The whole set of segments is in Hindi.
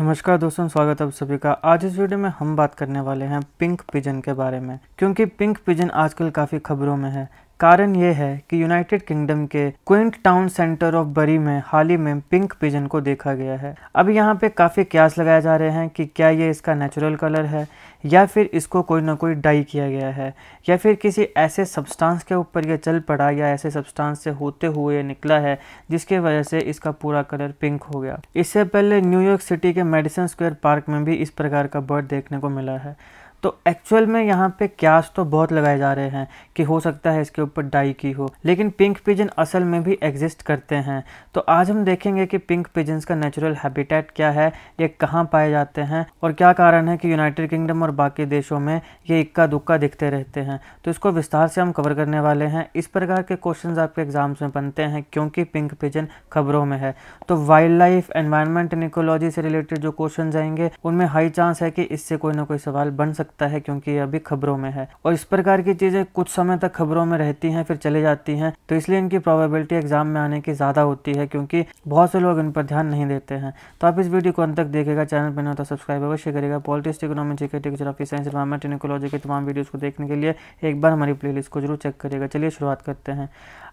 नमस्कार दोस्तों स्वागत है आप सभी का आज इस वीडियो में हम बात करने वाले हैं पिंक पिजन के बारे में क्योंकि पिंक पिजन आजकल काफ़ी खबरों में है कारण यह है कि यूनाइटेड किंगडम के क्विंट टाउन सेंटर ऑफ बरी में हाल ही में पिंक पिजन को देखा गया है अब यहाँ पे काफ़ी क्यास लगाए जा रहे हैं कि क्या ये इसका नेचुरल कलर है या फिर इसको कोई ना कोई डाई किया गया है या फिर किसी ऐसे सब्सटेंस के ऊपर ये चल पड़ा या ऐसे सब्सटेंस से होते हुए ये निकला है जिसके वजह से इसका पूरा कलर पिंक हो गया इससे पहले न्यूयॉर्क सिटी के मेडिसन स्क्वेयर पार्क में भी इस प्रकार का बर्ड देखने को मिला है तो एक्चुअल में यहाँ पे क्यास तो बहुत लगाए जा रहे हैं कि हो सकता है इसके ऊपर डाई की हो लेकिन पिंक पिजन असल में भी एग्जिस्ट करते हैं तो आज हम देखेंगे कि पिंक पिजन्स का नेचुरल हैबिटेट क्या है ये कहाँ पाए जाते हैं और क्या कारण है कि यूनाइटेड किंगडम और बाकी देशों में ये इक्का दुक्का दिखते रहते हैं तो इसको विस्तार से हम कवर करने वाले हैं इस प्रकार के क्वेश्चन आपके एग्जाम्स में बनते हैं क्योंकि पिंक पिजन खबरों में है तो wildlife environment and ecology से रिलेटेड जो क्वेश्चन आएंगे उनमें हाई चांस है कि इससे कोई ना कोई सवाल बन सकता सकता है क्योंकि ये अभी खबरों में है और इस प्रकार की चीज़ें कुछ समय तक खबरों में रहती हैं फिर चले जाती हैं तो इसलिए इनकी प्रोबेबिलिटी एग्जाम में आने की ज़्यादा होती है क्योंकि बहुत से लोग इन पर ध्यान नहीं देते हैं तो आप इस वीडियो को अंत तक देखेगा चैनल पर नहीं तो सब्सक्राइब अवश्य करेगा politics economy GK geography science environment ecology के तमाम वीडियोज़ को देखने के लिए एक बार हमारी प्ले को जरूर चेक करेगा चलिए शुरुआत करते हैं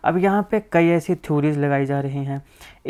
अब यहाँ पे कई ऐसी थ्योरीज लगाई जा रही हैं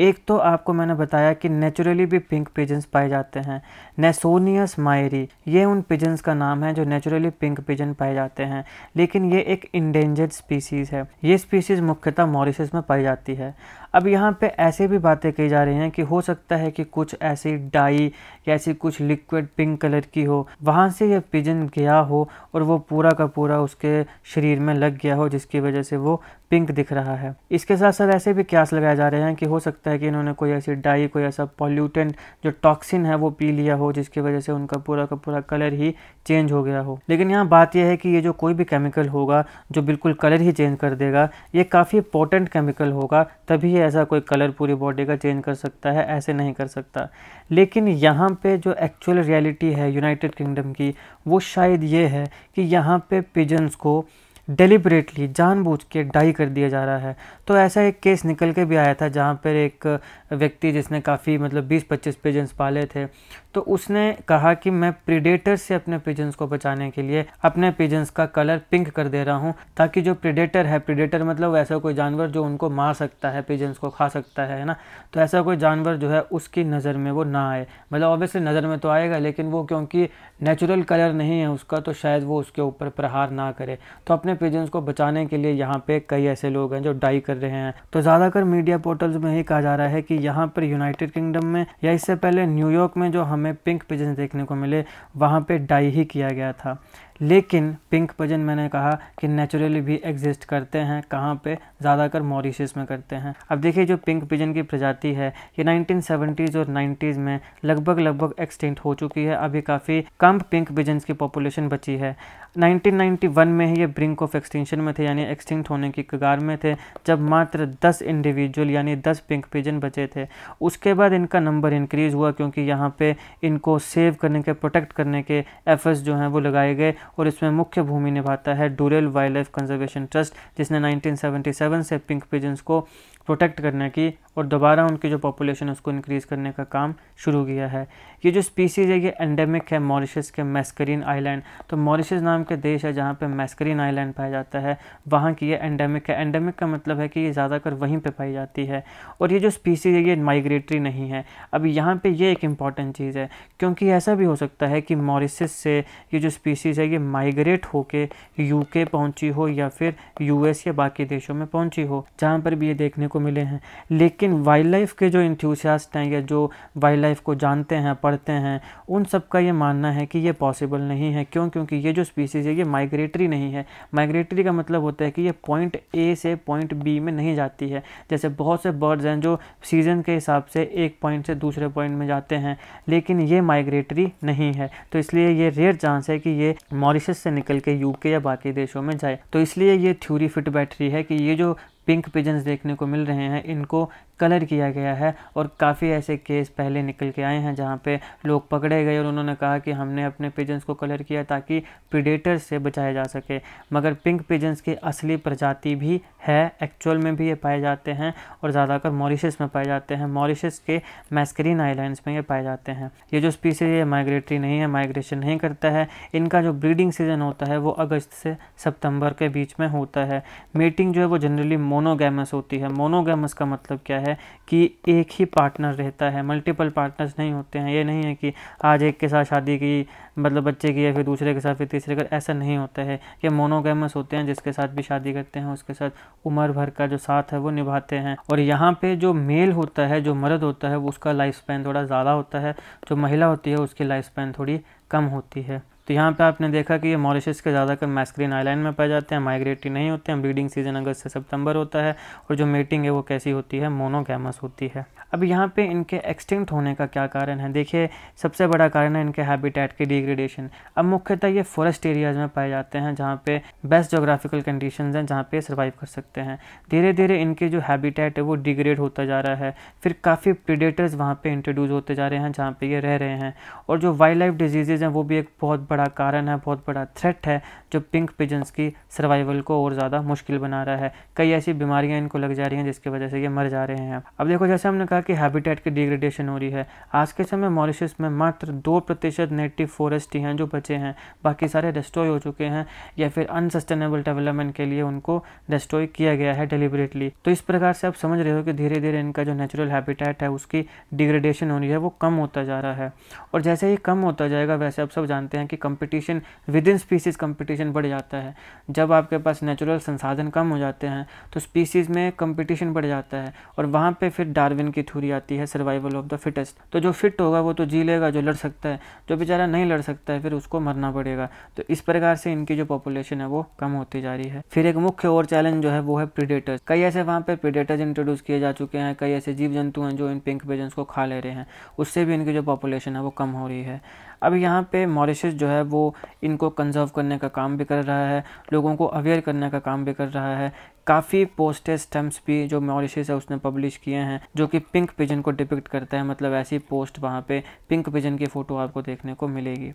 एक तो आपको मैंने बताया कि नेचुरली भी पिंक पिजन्स पाए जाते हैं नेसोनियस मायरी ये उन पिजन्स का नाम नाम है जो नेचुरली पिंक पिजन पाए जाते हैं लेकिन ये एक इंडेंजर्ड स्पीसीज़ है ये स्पीसीज़ मुख्यतः मॉरिशस में पाई जाती है अब यहाँ पे ऐसे भी बातें कही जा रही हैं कि हो सकता है कि कुछ ऐसी डाई या ऐसी कुछ लिक्विड पिंक कलर की हो वहाँ से यह पिजन गया हो और वो पूरा का पूरा उसके शरीर में लग गया हो जिसकी वजह से वो पिंक दिख रहा है इसके साथ साथ ऐसे भी क्यास लगाए जा रहे हैं कि हो सकता है कि इन्होंने कोई ऐसी डाई कोई ऐसा पॉल्यूटेंट जो टॉक्सिन है वो पी लिया हो जिसकी वजह से उनका पूरा का पूरा कलर ही चेंज हो गया हो लेकिन यहाँ बात यह है कि ये जो कोई भी केमिकल होगा जो बिल्कुल कलर ही चेंज कर देगा ये काफ़ी इंपॉर्टेंट केमिकल होगा तभी ऐसा कोई कलर पूरी बॉडी का चेंज कर सकता है ऐसे नहीं कर सकता लेकिन यहाँ पे जो एक्चुअल रियलिटी है यूनाइटेड किंगडम की वो शायद ये है कि यहाँ पे पिजन्स को डेलिबरेटली जानबूझ के डाई कर दिया जा रहा है तो ऐसा एक केस निकल के भी आया था जहाँ पर एक व्यक्ति जिसने काफ़ी मतलब 20-25 पिजन्स पाले थे तो उसने कहा कि मैं प्रिडेटर से अपने पिजन्स को बचाने के लिए अपने पिजन्स का कलर पिंक कर दे रहा हूँ ताकि जो प्रिडेटर है प्रिडेटर मतलब ऐसा कोई जानवर जो उनको मार सकता है पिजन्स को खा सकता है ना तो ऐसा कोई जानवर जो है उसकी नज़र में वो ना आए मतलब ऑब्वियसली नज़र में तो आएगा लेकिन वो क्योंकि नेचुरल कलर नहीं है उसका तो शायद वो उसके ऊपर प्रहार ना करे तो अपने पिजन्स को बचाने के लिए यहाँ पे कई ऐसे लोग हैं जो डाई कर रहे हैं तो ज़्यादातर मीडिया पोर्टल्स में ही कहा जा रहा है कि यहाँ पर यूनाइटेड किंगडम में या इससे पहले न्यूयॉर्क में जो हम हमें पिंक पिजन्स देखने को मिले वहाँ पे डाई ही किया गया था लेकिन पिंक पजन मैंने कहा कि नेचुरली भी एग्जिस्ट करते हैं कहाँ पे ज़्यादातर मॉरीशस में करते हैं अब देखिए जो पिंक पिजन की प्रजाति है ये 1970s और 90s में लगभग लगभग एक्सटेंट हो चुकी है अभी काफ़ी कम पिंक पिजन्स की पॉपुलेशन बची है 1991 में ही ये ब्रिंक ऑफ एक्सटेंशन में थे यानी एक्सटिंक्ट होने की कगार में थे जब मात्र 10 इंडिविजुअल यानी 10 पिंक पिजन बचे थे उसके बाद इनका नंबर इंक्रीज़ हुआ क्योंकि यहाँ पे इनको सेव करने के प्रोटेक्ट करने के एफर्ट्स जो हैं वो लगाए गए और इसमें मुख्य भूमि निभाता है Durrell wildlife conservation trust जिसने 1977 से पिंक पिजन्स को प्रोटेक्ट करने की और दोबारा उनकी जो पॉपुलेशन है उसको इंक्रीज़ करने का काम शुरू किया है ये जो स्पीसीज़ है ये एंडेमिक है मॉरिशस के मैस्करीन आइलैंड तो मॉरिशस नाम के देश है जहाँ पे मैस्करीन आइलैंड पाया जाता है वहाँ की ये एंडेमिक है एंडेमिक का मतलब है कि ये ज़्यादातर वहीं पर पाई जाती है और ये जो स्पीसीज़ है ये माइग्रेटरी नहीं है अब यहाँ पर ये एक इम्पॉर्टेंट चीज़ है क्योंकि ऐसा भी हो सकता है कि मॉरिशस से ये जो स्पीसीज़ है ये माइग्रेट होकर यू पहुँची हो या फिर यू या बाकी देशों में पहुँची हो जहाँ पर भी ये देखने को मिले हैं लेकिन वाइल्ड लाइफ के जो इंथ्यूसियास्ट हैं या जो वाइल्ड लाइफ को जानते हैं पढ़ते हैं उन सब का ये मानना है कि ये पॉसिबल नहीं है क्यों क्योंकि ये जो स्पीसीज़ है ये माइग्रेटरी नहीं है माइग्रेटरी का मतलब होता है कि ये पॉइंट ए से पॉइंट बी में नहीं जाती है जैसे बहुत से बर्ड्स हैं जो सीज़न के हिसाब से एक पॉइंट से दूसरे पॉइंट में जाते हैं लेकिन ये माइग्रेटरी नहीं है तो इसलिए ये रेयर चांस है कि ये मॉरिशस से निकल के यूके या बाकी देशों में जाए तो इसलिए ये थ्यूरी फिट बैठ रही है कि ये जो पिंक पिजन्स देखने को मिल रहे हैं इनको कलर किया गया है और काफ़ी ऐसे केस पहले निकल के आए हैं जहाँ पे लोग पकड़े गए और उन्होंने कहा कि हमने अपने पिजन्स को कलर किया ताकि प्रीडेटर से बचाया जा सके मगर पिंक पिजन्स की असली प्रजाति भी है एक्चुअल में भी ये पाए जाते हैं और ज़्यादातर मॉरिशस में पाए जाते हैं मॉरिशस के मैस्करीन आइलैंड्स में ये पाए जाते हैं ये जो स्पीसीज ये माइग्रेटरी नहीं है माइग्रेशन नहीं करता है इनका जो ब्रीडिंग सीजन होता है वो अगस्त से सितंबर के बीच में होता है मीटिंग जो है वो जनरली मोनोगैमस होती है मोनोगैमस का मतलब क्या है है कि एक ही पार्टनर रहता है मल्टीपल पार्टनर्स नहीं होते हैं ये नहीं है कि आज एक के साथ शादी की मतलब बच्चे की या फिर दूसरे के साथ फिर तीसरे का ऐसा नहीं होता है ये मोनोगेमस होते हैं जिसके साथ भी शादी करते हैं उसके साथ उम्र भर का जो साथ है वो निभाते हैं और यहाँ पे जो मेल होता है जो मर्द होता है उसका लाइफ स्पैन थोड़ा ज़्यादा होता है जो महिला होती है उसकी लाइफ स्पैन थोड़ी कम होती है तो यहाँ पे आपने देखा कि ये मॉरिशस के ज़्यादातर मैस्क्रीन आइलैंड में पाए जाते हैं माइग्रेटरी नहीं होते हैं ब्रीडिंग सीजन अगस्त से सितंबर होता है और जो मेटिंग है वो कैसी होती है मोनोगैमस होती है अब यहाँ पे इनके एक्सटिंक्ट होने का क्या कारण है देखिए सबसे बड़ा कारण है इनके हैबिटेट की डिग्रेडेशन अब मुख्यतः ये फॉरेस्ट एरियाज में पाए जाते हैं जहाँ पे बेस्ट जोग्राफिकल कंडीशन हैं जहाँ पे सर्वाइव कर सकते हैं धीरे धीरे इनके जो हैबिटेट है वो डिग्रेड होता जा रहा है फिर काफ़ी प्रिडेटर्स वहाँ पर इंट्रोड्यूस होते जा रहे हैं जहाँ पर ये रह रहे हैं और जो वाइल्ड लाइफ डिजीजेज़ हैं वो भी एक बहुत बड़ा कारण है बहुत बड़ा थ्रेट है जो पिंक पिजन्स की सर्वाइवल को और ज़्यादा मुश्किल बना रहा है कई ऐसी बीमारियाँ इनको लग जा रही हैं जिसकी वजह से ये मर जा रहे हैं अब देखो जैसे हमने कहा कि हैबिटेट की डिग्रेडेशन हो रही है आज के समय मॉरिशस में मात्र दो प्रतिशत नेटिव फॉरेस्ट ही हैं जो बचे हैं बाकी सारे डिस्ट्रॉय हो चुके हैं या फिर अनसस्टेनेबल डेवलपमेंट के लिए उनको डिस्ट्रॉय किया गया है डिलिबरेटली तो इस प्रकार से आप समझ रहे हो कि धीरे धीरे इनका जो नेचुरल हैबिटेट है उसकी डिग्रेडेशन हो रही है वो कम होता जा रहा है और जैसे ही कम होता जाएगा वैसे आप सब जानते हैं कि competition within species competition बढ़ जाता है जब आपके पास नेचुरल संसाधन कम हो जाते हैं तो स्पीसीज में कंपटीशन बढ़ जाता है और वहाँ पे फिर डार्विन की थ्योरी आती है सर्वाइवल ऑफ द फिटेस्ट तो जो फिट होगा वो तो जी लेगा जो लड़ सकता है जो बेचारा नहीं लड़ सकता है फिर उसको मरना पड़ेगा तो इस प्रकार से इनकी जो पॉपुलेशन है वो कम होती जा रही है फिर एक मुख्य और चैलेंज जो है वो है प्रीडेटर्स कई ऐसे वहाँ पर प्रीडेटर्स इंट्रोड्यूस किए जा चुके हैं कई ऐसे जीव जंतु हैं जो इन पिंक पिजन्स को खा ले रहे हैं उससे भी इनकी जो पॉपुलेशन है वो कम हो रही है अब यहाँ पे मॉरिशस जो है है वो इनको कंजर्व करने का काम भी कर रहा है लोगों को अवेयर करने का काम भी कर रहा है काफ़ी पोस्टेज स्टम्प्स भी जो मॉरिशस है उसने पब्लिश किए हैं जो कि पिंक पिजन को डिपिक्ट करता है मतलब ऐसी पोस्ट वहाँ पे पिंक पिजन की फ़ोटो आपको देखने को मिलेगी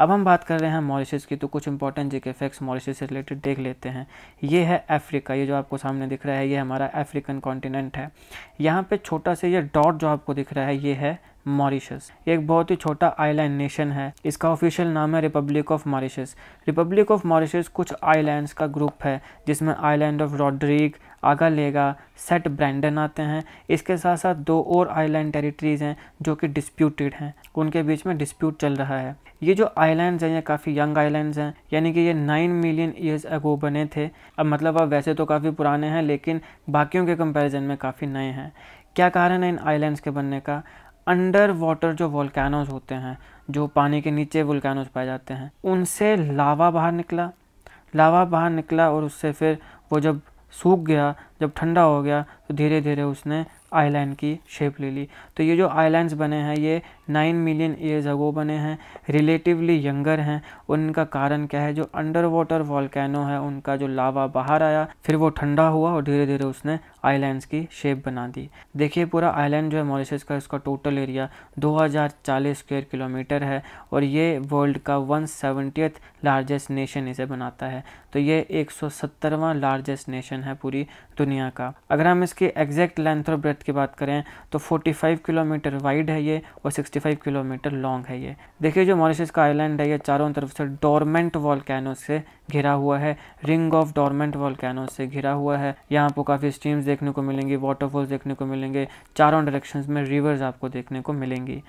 अब हम बात कर रहे हैं मॉरिशस की तो कुछ इंपॉर्टेंट जी के फैक्ट्स मॉरिशस से रिलेटेड देख लेते हैं ये है अफ्रीका ये जो आपको सामने दिख रहा है ये हमारा अफ्रीकन कॉन्टिनेंट है यहाँ पे छोटा सा ये डॉट जो आपको दिख रहा है ये है मॉरिशस ये एक बहुत ही छोटा आईलैंड नेशन है इसका ऑफिशियल नाम है Republic of Mauritius Republic of Mauritius कुछ आईलैंड्स का ग्रुप है जिसमें आईलैंड ऑफ रॉड्रिक लेगा सेट ब्रैंडन आते हैं इसके साथ साथ दो और आइलैंड टेरिटरीज़ हैं जो कि डिस्प्यूटेड हैं उनके बीच में डिस्प्यूट चल रहा है ये जो आइलैंड्स हैं ये काफ़ी यंग आइलैंड्स हैं यानी कि ये नाइन मिलियन ईयर्स अगो बने थे अब मतलब अब वैसे तो काफ़ी पुराने हैं लेकिन बाकियों के कंपेरिजन में काफ़ी नए हैं क्या कारण है इन आइलैंड्स के बनने का अंडर वाटर जो वॉलकैनोज होते हैं जो पानी के नीचे वोल्केनोज पाए जाते हैं उनसे लावा बाहर निकला लावा बाहर निकला और उससे फिर वो जब सूख गया जब ठंडा हो गया तो धीरे धीरे उसने आईलैंड की शेप ले ली तो ये जो आईलैंड्स बने हैं ये नाइन मिलियन ईयर्स अगो बने हैं रिलेटिवली यंगर हैं उनका कारण क्या है जो अंडर वाटर वॉलकैनो है उनका जो लावा बाहर आया फिर वो ठंडा हुआ और धीरे धीरे उसने आईलैंड्स की शेप बना दी देखिए पूरा आईलैंड जो है मॉरिशस का इसका टोटल एरिया 2040 स्क्वायर किलोमीटर है और ये वर्ल्ड का वन लार्जेस्ट नेशन इसे बनाता है तो ये एक लार्जेस्ट नेशन है पूरी दुनिया दुनिया का अगर हम इसके एग्जैक्ट लेंथ और ब्रेथ की बात करें तो 45 किलोमीटर वाइड है ये और 65 किलोमीटर लॉन्ग है ये देखिए जो मॉरिशस का आइलैंड है ये चारों तरफ से डोरमेंट वॉलकैनो से घिरा हुआ है रिंग ऑफ डोरमेंट वॉलकैनो से घिरा हुआ है यहाँ पर काफ़ी स्ट्रीम्स देखने को मिलेंगी वाटरफॉल्स देखने को मिलेंगे चारों डायरेक्शन में रिवर्स आपको देखने को मिलेंगी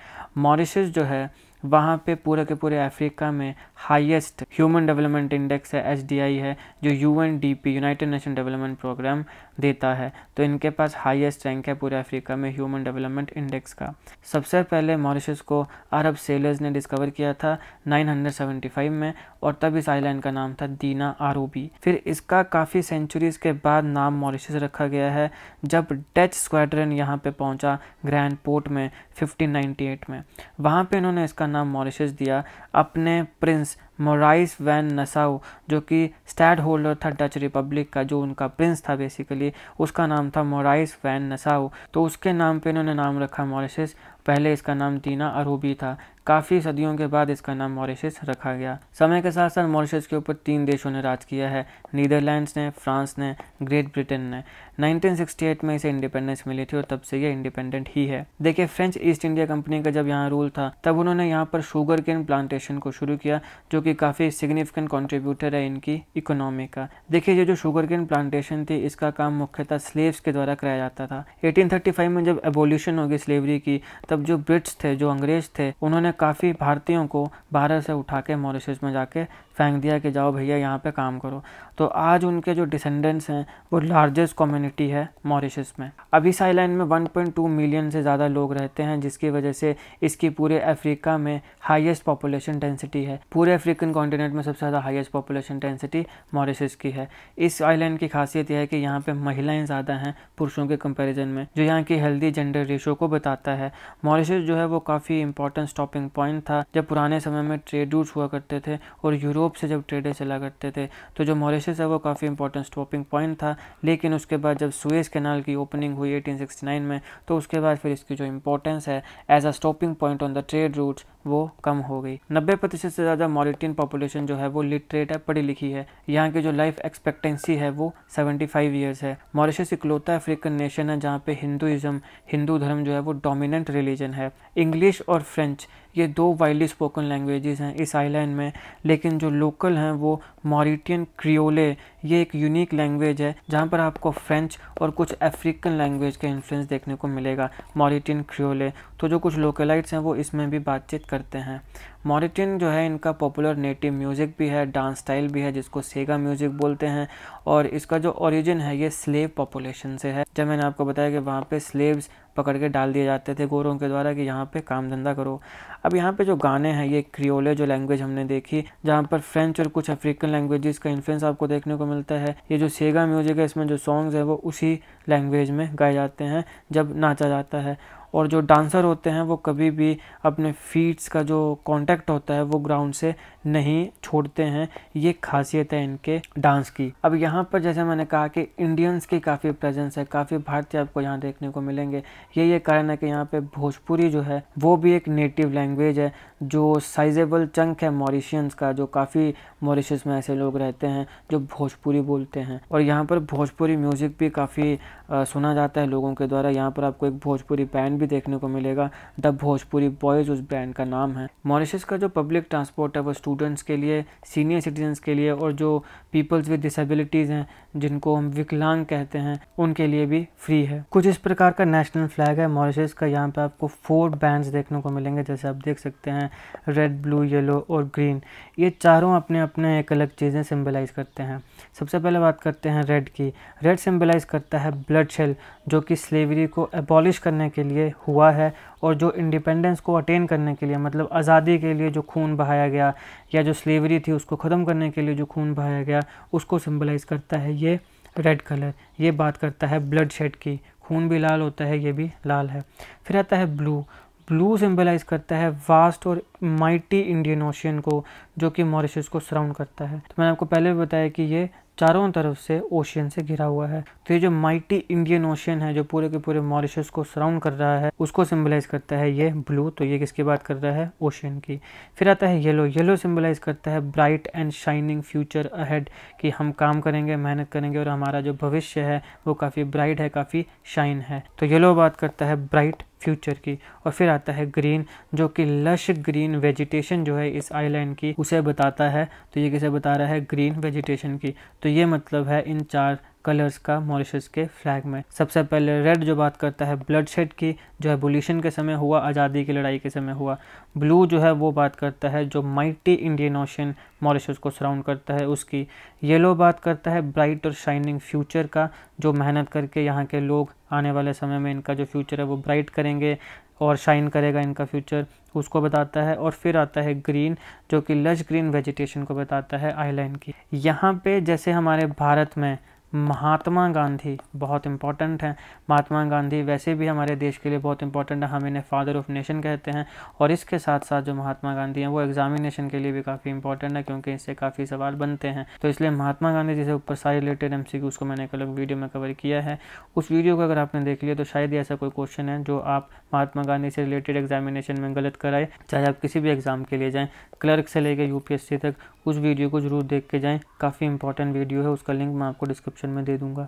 मॉरिशस जो है वहाँ पे पूरे के पूरे अफ्रीका में हाईएस्ट ह्यूमन डेवलपमेंट इंडेक्स है एच है जो U N D P United Nation Development Programme देता है तो इनके पास हाईएस्ट रैंक है पूरे अफ्रीका में ह्यूमन डेवलपमेंट इंडेक्स का सबसे पहले मॉरिशस को अरब सेलर्स ने डिस्कवर किया था 975 में और तब इस आइलैंड का नाम था दीना आरूबी फिर इसका काफ़ी सेंचुरीज के बाद नाम मॉरिशस रखा गया है जब डच स्क्वाड्रन यहाँ पे पहुँचा ग्रैंड पोर्ट में 1598 में वहाँ पे इन्होंने इसका नाम मॉरिशस दिया अपने प्रिंस मोराइस वैन नसाउ जो कि स्टैड होल्डर था डच रिपब्लिक का जो उनका प्रिंस था बेसिकली उसका नाम था मोराइस वैन नसाऊ तो उसके नाम पे इन्होंने नाम रखा मॉरिशस पहले इसका नाम दीना अरूबी था काफ़ी सदियों के बाद इसका नाम मॉरिशस रखा गया समय के साथ साथ मॉरिशस के ऊपर तीन देशों ने राज किया है नीदरलैंड्स ने फ्रांस ने ग्रेट ब्रिटेन ने 1968 में इसे इंडिपेंडेंस मिली थी और तब से ये इंडिपेंडेंट ही है देखिए फ्रेंच ईस्ट इंडिया कंपनी का जब यहाँ रूल था तब उन्होंने यहाँ पर शुगर केन प्लांटेशन को शुरू किया जो कि काफ़ी सिग्निफिकेंट कंट्रीब्यूटर है इनकी इकोनॉमी का देखिए ये जो शुगर केन प्लांटेशन थी इसका काम मुख्यतः स्लेव्स के द्वारा कराया जाता था 1835 में जब एबोल्यूशन होगी स्लेवरी की तब जो ब्रिट्स थे जो अंग्रेज थे उन्होंने काफ़ी भारतीयों को भारत से उठा के मॉरिशस में जाके फेंक दिया कि जाओ भैया यहाँ पे काम करो तो आज उनके जो डिसेंडेंट्स हैं वो लार्जेस्ट कम्युनिटी है मॉरिशस में अभी आईलैंड में 1.2 मिलियन से ज़्यादा लोग रहते हैं जिसकी वजह से इसकी पूरे अफ्रीका में हाईएस्ट पॉपुलेशन डेंसिटी है पूरे अफ्रीकन कॉन्टिनेंट में सबसे ज़्यादा हाईएस्ट पॉपुलेशन डेंसिटी मॉरिशस की है इस आईलैंड की खासियत यह है कि यहाँ पर महिलाएँ ज़्यादा हैं पुरुषों के कंपेरिजन में जो यहाँ की हेल्दी जेंडर रेशो को बताता है मॉरिशस जो है वो काफ़ी इंपॉर्टेंट स्टॉपिंग पॉइंट था जब पुराने समय में ट्रेड रूट्स हुआ करते थे और यूरोप यूरोप से जब ट्रेडें चला करते थे तो जो मॉरिशस है वो काफ़ी इंपॉर्टेंट स्टॉपिंग पॉइंट था लेकिन उसके बाद जब सुएज कैनाल की ओपनिंग हुई 1869 में तो उसके बाद फिर इसकी जो इंपॉर्टेंस है as a stopping point on the trade routes वो कम हो गई नब्बे प्रतिशत से ज़्यादा मॉरिटिन पॉपुलेशन जो है वो लिटरेट है पढ़ी लिखी है यहाँ की जो लाइफ एक्सपेक्टेंसी है वो 75 ईयर्स है मॉरिशस इकलौता अफ्रीकन नेशन है जहाँ पे हिंदुज़म हिंदू धर्म जो है वो डोमिनेंट रिलीजन है इंग्लिश और फ्रेंच ये दो वाइडली स्पोकन लैंग्वेजेस हैं इस आइलैंड में लेकिन जो लोकल हैं वो मॉरिटियन क्रियोले ये एक यूनिक लैंग्वेज है जहाँ पर आपको फ्रेंच और कुछ अफ्रीकन लैंग्वेज का इन्फ्लुएंस देखने को मिलेगा मॉरिटियन क्रियोले तो जो कुछ लोकलाइट्स हैं वो इसमें भी बातचीत करते हैं मॉरिटियन जो है इनका पॉपुलर नेटिव म्यूज़िक भी है डांस स्टाइल भी है जिसको सेगा म्यूज़िक बोलते हैं और इसका जो ओरिजिन है ये स्लेव पॉपुलेशन से है जब मैंने आपको बताया कि वहाँ पे स्लेव्स पकड़ के डाल दिए जाते थे गोरों के द्वारा कि यहाँ पे काम धंधा करो अब यहाँ पे जो गाने हैं ये क्रियोले जो लैंग्वेज हमने देखी जहाँ पर फ्रेंच और कुछ अफ्रीकन लैंग्वेजेस का इन्फ्लुएंस आपको देखने को मिलता है ये जो सेगा म्यूजिक है इसमें जो सॉन्ग्स है वो उसी लैंग्वेज में गाए जाते हैं जब नाचा जाता है और जो डांसर होते हैं वो कभी भी अपने फीट्स का जो कांटेक्ट होता है वो ग्राउंड से नहीं छोड़ते हैं ये खासियत है इनके डांस की अब यहाँ पर जैसे मैंने कहा कि इंडियंस की काफ़ी प्रेजेंस है काफ़ी भारतीय आपको यहाँ देखने को मिलेंगे ये ये कारण है कि यहाँ पे भोजपुरी जो है वो भी एक नेटिव लैंग्वेज है जो साइजेबल चंक है मॉरिशियंस का जो काफ़ी मॉरिशस में ऐसे लोग रहते हैं जो भोजपुरी बोलते हैं और यहाँ पर भोजपुरी म्यूज़िक भी काफ़ी सुना जाता है लोगों के द्वारा यहाँ पर आपको एक भोजपुरी बैंड भी भी देखने को मिलेगा द भोजपुरी बॉयज़ उस ब्रांड का नाम है मॉरिशस का जो पब्लिक ट्रांसपोर्ट है वो स्टूडेंट्स के लिए सीनियर सिटीजन्स के लिए और जो पीपल्स विद डिसबिलिटीज़ हैं जिनको हम विकलांग कहते हैं उनके लिए भी फ्री है कुछ इस प्रकार का नेशनल फ्लैग है मॉरिशस का यहाँ पर आपको फोर बैंड देखने को मिलेंगे जैसे आप देख सकते हैं रेड ब्लू येलो और ग्रीन ये चारों अपने अपने एक अलग चीज़ें सिम्बलाइज़ करते हैं सबसे पहले बात करते हैं रेड की रेड सिम्बलाइज़ करता है ब्लड शेल जो कि स्लेवरी को एबॉलिश करने के लिए हुआ है और जो इंडिपेंडेंस को अटेन करने के लिए मतलब आज़ादी के लिए जो खून बहाया गया या जो स्लेवरी थी उसको ख़त्म करने के लिए जो खून बहाया गया उसको सिम्बलाइज़ करता है ये रेड कलर ये बात करता है ब्लड शेड की खून भी लाल होता है ये भी लाल है फिर आता है ब्लू ब्लू सिम्बलाइज करता है वास्ट और माइटी इंडियन ओशियन को जो कि मॉरिशस को सराउंड करता है तो मैंने आपको पहले भी बताया कि ये चारों तरफ से ओशियन से घिरा हुआ है तो ये जो माइटी इंडियन ओशियन है जो पूरे के पूरे मॉरिशस को सराउंड कर रहा है उसको सिंबलाइज करता है ये ब्लू तो ये किसकी बात कर रहा है ओशियन की फिर आता है येलो येलो सिंबलाइज करता है bright and shining future ahead कि हम काम करेंगे मेहनत करेंगे और हमारा जो भविष्य है वो काफ़ी ब्राइट है काफ़ी शाइन है तो येलो बात करता है ब्राइट फ्यूचर की और फिर आता है ग्रीन जो कि लश ग्रीन वेजिटेशन जो है इस आइलैंड की उसे बताता है तो ये किसे बता रहा है ग्रीन वेजिटेशन की तो ये मतलब है इन चार कलर्स का मॉरिशस के फ्लैग में सबसे पहले रेड जो बात करता है ब्लड शेड की जो एबोलिशन के समय हुआ आज़ादी की लड़ाई के समय हुआ ब्लू जो है वो बात करता है जो माइटी इंडियन ओशन मॉरिशस को सराउंड करता है उसकी येलो बात करता है ब्राइट और शाइनिंग फ्यूचर का जो मेहनत करके यहाँ के लोग आने वाले समय में इनका जो फ्यूचर है वो ब्राइट करेंगे और शाइन करेगा इनका फ्यूचर उसको बताता है और फिर आता है ग्रीन जो कि लश ग्रीन वेजिटेशन को बताता है आईलैंड की यहाँ पे जैसे हमारे भारत में महात्मा गांधी बहुत इंपॉर्टेंट हैं महात्मा गांधी वैसे भी हमारे देश के लिए बहुत इंपॉर्टेंट है हम इन्हें फादर ऑफ नेशन कहते हैं और इसके साथ साथ जो महात्मा गांधी हैं वो एग्जामिनेशन के लिए भी काफ़ी इंपॉर्टेंट है क्योंकि इससे काफ़ी सवाल बनते हैं तो इसलिए महात्मा गांधी जिसे ऊपर सारे रिलेटेड एम उसको मैंने एक अलग वीडियो में कवर किया है उस वीडियो को अगर आपने देख लिया तो शायद ऐसा कोई क्वेश्चन है जो आप महात्मा गांधी से रिलेटेड एग्जामिनेशन में गलत कराए चाहे आप किसी भी एग्ज़ाम के लिए जाएँ क्लर्क से लेकर यूपीएससी तक उस वीडियो को जरूर देख के जाएँ काफ़ी इंपॉर्टेंट वीडियो है उसका लिंक मैं आपको डिस्क्रिप्शन में दे दूंगा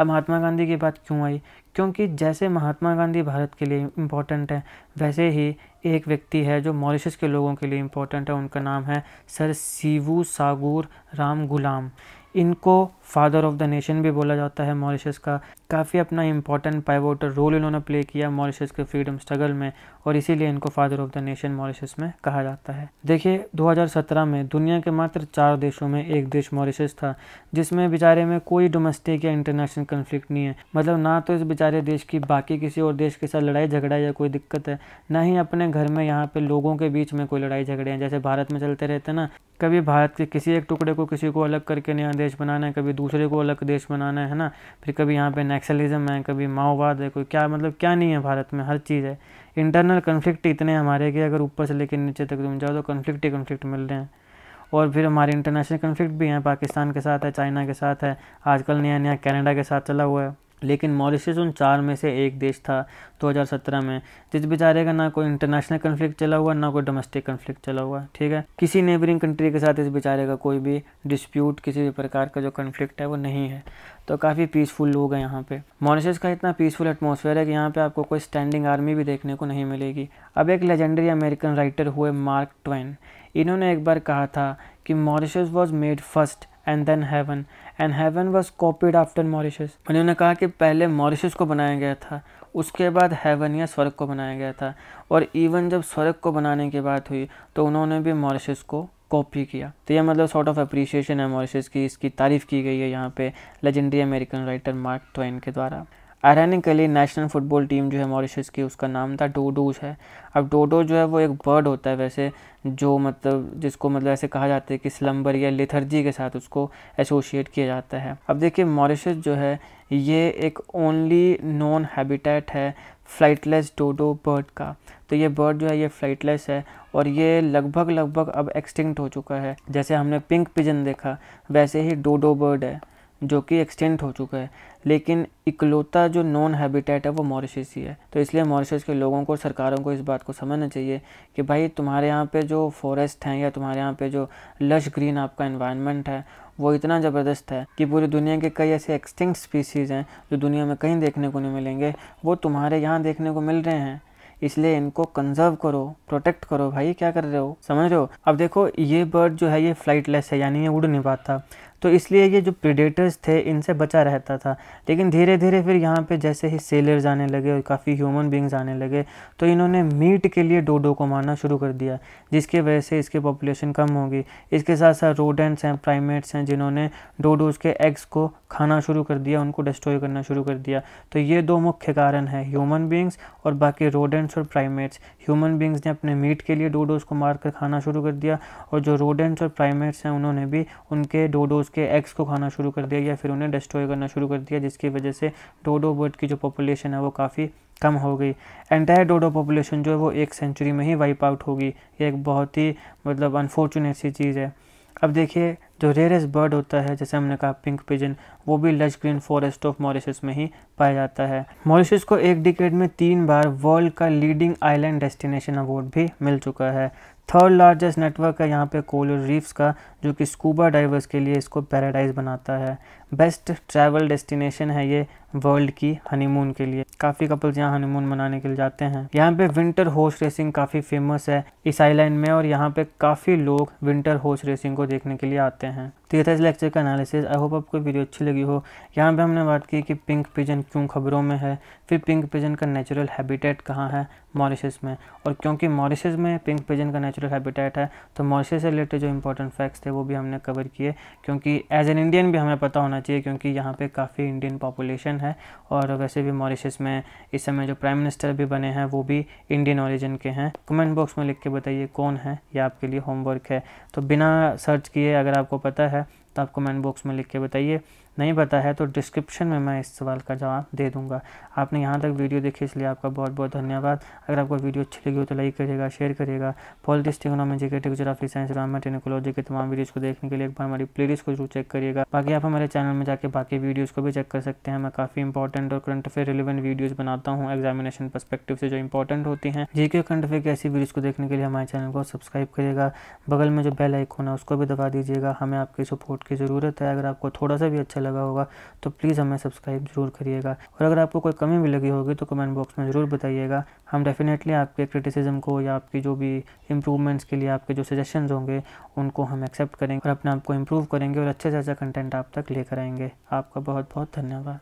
अब महात्मा गांधी की बात क्यों आई क्योंकि जैसे महात्मा गांधी भारत के लिए इम्पॉर्टेंट है वैसे ही एक व्यक्ति है जो मॉरिशस के लोगों के लिए इम्पॉर्टेंट है उनका नाम है सर सीवू सागूर राम गुलाम इनको फादर ऑफ द नेशन भी बोला जाता है मॉरिशस का काफ़ी अपना इंपॉर्टेंट पाइवोटल रोल इन्होंने प्ले किया मॉरिशस के फ्रीडम स्ट्रगल में और इसीलिए इनको father of the nation Mauritius में कहा जाता है देखिए 2017 में दुनिया के मात्र चार देशों में एक देश मॉरिशस था जिसमें बेचारे में कोई डोमेस्टिक या इंटरनेशनल कन्फ्लिक्ट नहीं है मतलब ना तो इस बेचारे देश की बाकी किसी और देश के साथ लड़ाई झगड़ा या कोई दिक्कत है ना ही अपने घर में यहाँ पे लोगों के बीच में कोई लड़ाई झगड़े हैं जैसे भारत में चलते रहते ना कभी भारत के किसी एक टुकड़े को किसी को अलग करके नया देश बनाना है कभी दूसरे को अलग देश बनाना है ना फिर कभी यहाँ पे नक्सलिज्म है कभी माओवाद है कोई क्या मतलब क्या नहीं है भारत में हर चीज़ है इंटरनल कन्फ्लिक्ट इतने हमारे कि अगर ऊपर से लेकर नीचे तक तुम जाओ तो कन्फ्लिक्ट ही कन्फ्लिक्ट मिल रहे हैं और फिर हमारे इंटरनेशनल कन्फ्लिक्ट भी हैं पाकिस्तान के साथ है चाइना के साथ है आजकल नया नया कनाडा के साथ चला हुआ है लेकिन मॉरिशस उन चार में से एक देश था 2017 में जिस बेचारे का ना कोई इंटरनेशनल कन्फ्लिक्ट चला हुआ ना कोई डोमेस्टिक कन्फ्लिक्ट चला हुआ ठीक है किसी नेबरिंग कंट्री के साथ इस बेचारे का कोई भी डिस्प्यूट किसी भी प्रकार का जो कन्फ्लिक्ट है वो नहीं है तो काफ़ी पीसफुल लोग हैं यहाँ पे मॉरिशस का इतना पीसफुल एटमोसफेयर है कि यहाँ पे आपको कोई स्टैंडिंग आर्मी भी देखने को नहीं मिलेगी अब एक लेजेंडरी अमेरिकन राइटर हुए मार्क ट्वेन इन्होंने एक बार कहा था कि Mauritius was made first and then heaven and heaven was copied after Mauritius उन्होंने कहा कि पहले मॉरिशस को बनाया गया था उसके बाद हेवन या स्वर्ग को बनाया गया था और इवन जब स्वर्ग को बनाने की बात हुई तो उन्होंने भी मॉरिशस को कॉपी किया तो यह मतलब सॉर्ट ऑफ अप्रिसिएशन है मॉरिशस की इसकी तारीफ़ की गई है यहाँ पे legendary American writer Mark Twain के द्वारा आयरनिकली नेशनल फुटबॉल टीम जो है मॉरिशस की उसका नाम था डोडोज है अब डोडो जो है वो एक बर्ड होता है वैसे जो मतलब जिसको मतलब ऐसे कहा जाता है कि स्लम्बर या लिथर्जी के साथ उसको एसोशिएट किया जाता है अब देखिए मॉरिशस जो है ये एक ओनली नॉन हैबिटेट है फ्लाइटलेस डोडो बर्ड का तो ये बर्ड जो है ये फ्लाइटलेस है और ये लगभग लगभग अब एक्सटिंक्ट हो चुका है जैसे हमने पिंक पिजन देखा वैसे ही डोडो बर्ड है जो कि एक्सटेंट हो चुका है लेकिन इकलौता जो नॉन हैबिटेट है वो मॉरिशस ही है तो इसलिए मॉरिशस के लोगों को सरकारों को इस बात को समझना चाहिए कि भाई तुम्हारे यहाँ पे जो फॉरेस्ट हैं या तुम्हारे यहाँ पे जो लश ग्रीन आपका इन्वायरमेंट है वो इतना ज़बरदस्त है कि पूरी दुनिया के कई ऐसे एक्सटिंग स्पीसीज़ हैं जो दुनिया में कहीं देखने को नहीं मिलेंगे वो तुम्हारे यहाँ देखने को मिल रहे हैं इसलिए इनको कंजर्व करो प्रोटेक्ट करो भाई क्या कर रहे हो समझ रहे हो अब देखो ये बर्ड जो है ये फ्लाइटलेस है यानी ये उड़ नहीं पाता तो इसलिए ये जो प्रिडेटर्स थे इनसे बचा रहता था लेकिन धीरे धीरे फिर यहाँ पे जैसे ही सेलर्स आने लगे और काफ़ी ह्यूमन बींग्स आने लगे तो इन्होंने मीट के लिए डोडो को मारना शुरू कर दिया जिसकी वजह से इसकी पॉपुलेशन कम होगी इसके साथ साथ रोडेंट्स हैं प्राइमेट्स हैं जिन्होंने डोडोज के एग्स को खाना शुरू कर दिया उनको डिस्ट्रॉय करना शुरू कर दिया तो ये दो मुख्य कारण हैं ह्यूमन बींग्स और बाकी रोडेंट्स और प्राइमेट्स ह्यूमन बींग्स ने अपने मीट के लिए डोडोज को मारकर खाना शुरू कर दिया और जो रोडेंट्स और प्राइमेट्स हैं उन्होंने भी उनके डोडोज उसके एग्स को खाना शुरू कर दिया या फिर उन्हें डिस्ट्रॉय करना शुरू कर दिया जिसकी वजह से डोडो बर्ड की जो पॉपुलेशन है वो काफ़ी कम हो गई एंटायर डोडो पॉपुलेशन जो है वो एक सेंचुरी में ही वाइप आउट होगी ये एक बहुत ही मतलब अनफॉर्चुनेट सी चीज़ है अब देखिए जो रेयरेस्ट बर्ड होता है जैसे हमने कहा पिंक पिजन वो भी लच ग्रीन फॉरेस्ट ऑफ मॉरिशस में ही पाया जाता है मॉरिशस को एक डिकेड में तीन बार वर्ल्ड का लीडिंग आइलैंड डेस्टिनेशन अवार्ड भी मिल चुका है थर्ड लार्जेस्ट नेटवर्क है यहाँ पे कोलर रीफ्स का जो कि स्कूबा डाइवर्स के लिए इसको पैराडाइज बनाता है बेस्ट ट्रैवल डेस्टिनेशन है ये वर्ल्ड की हनीमून के लिए काफ़ी कपल्स यहाँ हनीमून मनाने के लिए जाते हैं यहाँ पे विंटर हॉर्स रेसिंग काफ़ी फेमस है इस आईलैंड में और यहाँ पे काफ़ी लोग विंटर हॉर्स रेसिंग को देखने के लिए आते हैं तो ये था इस लेक्चर का एनालिसिस आई होप आपको वीडियो अच्छी लगी हो यहाँ पे हमने बात की कि पिंक पिजन क्यों खबरों में है फिर पिंक पिजन का नेचुरल हैबिटेट कहाँ है मॉरिशस में और क्योंकि मॉरिशस में पिंक पिजन का नेचुरल हैबिटेट है तो मॉरिशस से रिलेटेड जो इंपॉर्टेंट फैक्ट्स थे वो भी हमने कवर किए क्योंकि एज एन इंडियन भी हमें पता होना चाहिए क्योंकि यहाँ पर काफ़ी इंडियन पॉपुलेशन इंडियन है और वैसे भी मॉरिशस में इस समय जो प्राइम मिनिस्टर भी बने हैं वो भी इंडियन ओरिजिन के हैं कमेंट बॉक्स में लिख के बताइए कौन है या आपके लिए होमवर्क है तो बिना सर्च किए अगर आपको पता है तो आप कमेंट बॉक्स में लिख के बताइए नहीं पता है तो डिस्क्रिप्शन में मैं इस सवाल का जवाब दे दूंगा आपने यहाँ तक वीडियो देखी इसलिए आपका बहुत बहुत धन्यवाद अगर आपको वीडियो अच्छी लगी हो तो लाइक करिएगा शेयर करिएगा पॉलिटिक्स टेक्नोलॉजी जी के टेक्जोग्राफी साइंस ड्रामा टेक्नोलॉजी के तमाम वीडियोज़ को देखने के लिए एक बार हमारी प्ले को जरूर चेक करिएगा बाकी आप हमारे चैनल में जाकर बाकी वीडियोज़ को भी चेक कर सकते हैं मैं काफ़ी इंपॉर्टेंट और करंट अफेयर रिलेवेंट वीडियोज़ बनाता हूँ एग्जामिनेशन परस्पेक्टिव से जो इंपॉर्टेंट होती हैं जी के करंट अफेयर की ऐसी वीडियोज़ को देखने के लिए हमारे चैनल को सब्सक्राइब करिएगा बगल में जो बेल आइकोन है उसको भी दबा दीजिएगा हमें आपकी सपोर्ट की ज़रूरत है अगर आपको थोड़ा सा भी अच्छा लगा होगा तो प्लीज़ हमें सब्सक्राइब ज़रूर करिएगा और अगर आपको कोई कमी भी लगी होगी तो कमेंट बॉक्स में ज़रूर बताइएगा हम डेफिनेटली आपके क्रिटिसिज्म को या आपकी जो भी इम्प्रूवमेंट्स के लिए आपके जो सजेशन होंगे उनको हम एक्सेप्ट करेंगे और अपने आप को इम्प्रूव करेंगे और अच्छे से अच्छा कंटेंट आप तक लेकर आएंगे आपका बहुत बहुत धन्यवाद